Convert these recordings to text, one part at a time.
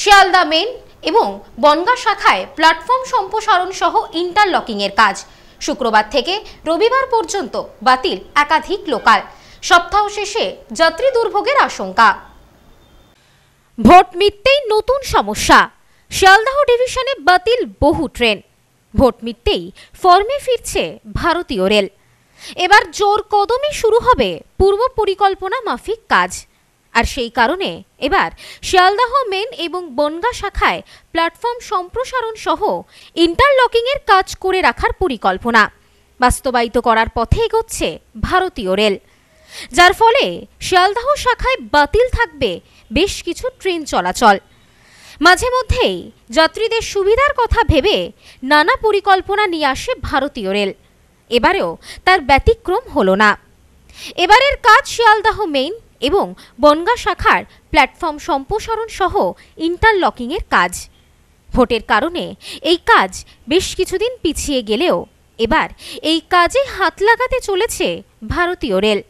Sealdah main এবং বনগা শাখায় platform সম্প্রসারণ সহ ইন্টারলকিংয়ের কাজ শুক্রবার থেকে রবিবার পর্যন্ত বাতিল একাধিক লোকাল সপ্তাহ শেষে যাত্রী দুর্ভোগের আশঙ্কা ভোট মিটতেই নতুন সমস্যা শিয়ালদাহ ডিভিশনে বাতিল বহু ট্রেন ভোট মিটতেই ফর্মে ফিরছে ভারতীয় রেল এবার জোর কদমে শুরু হবে পূর্ব পরিকল্পনা মাফিক কাজ আর সেই কারণে এবার শিয়ালদাহ মেন এবং বনগা শাখায় প্ল্যাটফর্ম সম্প্রসারণ সহ ইন্টারলকিংয়ের কাজ করে রাখার পরিকল্পনা বাস্তবায়িত করার পথে এগোচ্ছে ভারতীয় রেল যার ফলে শিয়ালদাহ শাখায় বাতিল থাকবে বেশ কিছু ট্রেন চলাচল মাঝে মধ্যেই যাত্রীদের সুবিধার কথা ভেবে নানা পরিকল্পনা নিয়ে আসে ভারতীয় রেল এবারেও তার ব্যতিক্রম হল না এবারের কাজ শিয়ালদাহ মেইন এবং বনগা শাখার প্ল্যাটফর্ম সম্প্রসারণ সহ ইন্টারলকিংয়ের কাজ ভোটের কারণে এই কাজ বেশ কিছুদিন পিছিয়ে গেলেও এবার এই কাজে হাত লাগাতে চলেছে ভারতীয় রেল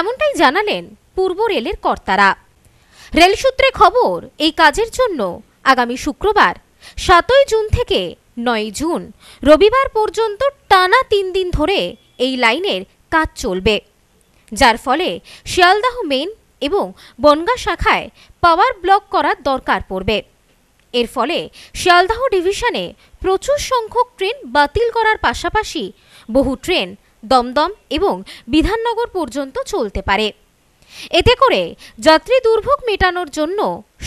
এমনটাই জানালেন পূর্ব রেলের কর্তারা রেল সূত্রে খবর এই কাজের জন্য আগামী শুক্রবার সাতই জুন থেকে নয় জুন রবিবার পর্যন্ত টানা তিন দিন ধরে এই লাইনের কাজ চলবে যার ফলে শিয়ালদাহ মেন এবং বনগা শাখায় পাওয়ার ব্লক করার দরকার পড়বে এর ফলে শিয়ালদাহ ডিভিশনে প্রচুর সংখ্যক ট্রেন বাতিল করার পাশাপাশি বহু ট্রেন দমদম এবং বিধাননগর পর্যন্ত চলতে পারে এতে করে যাত্রী দুর্ভোগ মেটানোর জন্য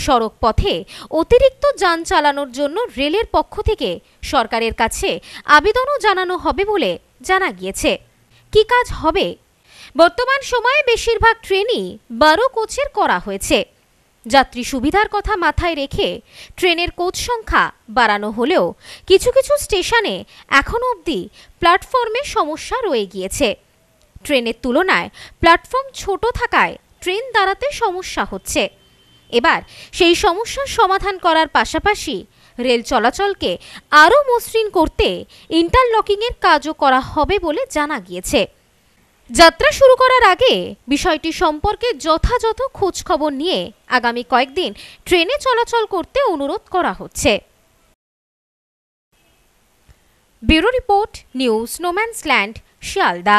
সড়ক পথে অতিরিক্ত যান চালানোর জন্য রেলের পক্ষ থেকে সরকারের কাছে আবেদনও জানানো হবে বলে জানা গিয়েছে কি কাজ হবে বর্তমান সময়ে বেশিরভাগ ট্রেনই বারো কোচের করা হয়েছে যাত্রী সুবিধার কথা মাথায় রেখে ট্রেনের কোচ সংখ্যা বাড়ানো হলেও কিছু কিছু স্টেশনে এখনও অবধি প্ল্যাটফর্মে সমস্যা রয়ে গিয়েছে ট্রেনের তুলনায় প্ল্যাটফর্ম ছোট থাকায় ট্রেন দাঁড়াতে সমস্যা হচ্ছে এবার সেই সমস্যার সমাধান করার পাশাপাশি রেল চলাচলকে আরও মসৃণ করতে ইন্টারলকিংয়ের কাজও করা হবে বলে জানা গিয়েছে যাত্রা শুরু করার আগে বিষয়টি সম্পর্কে যথাযথ খোঁজখবর নিয়ে আগামী কয়েকদিন ট্রেনে চলাচল করতে অনুরোধ করা হচ্ছে bureau report news no man's land Sealdah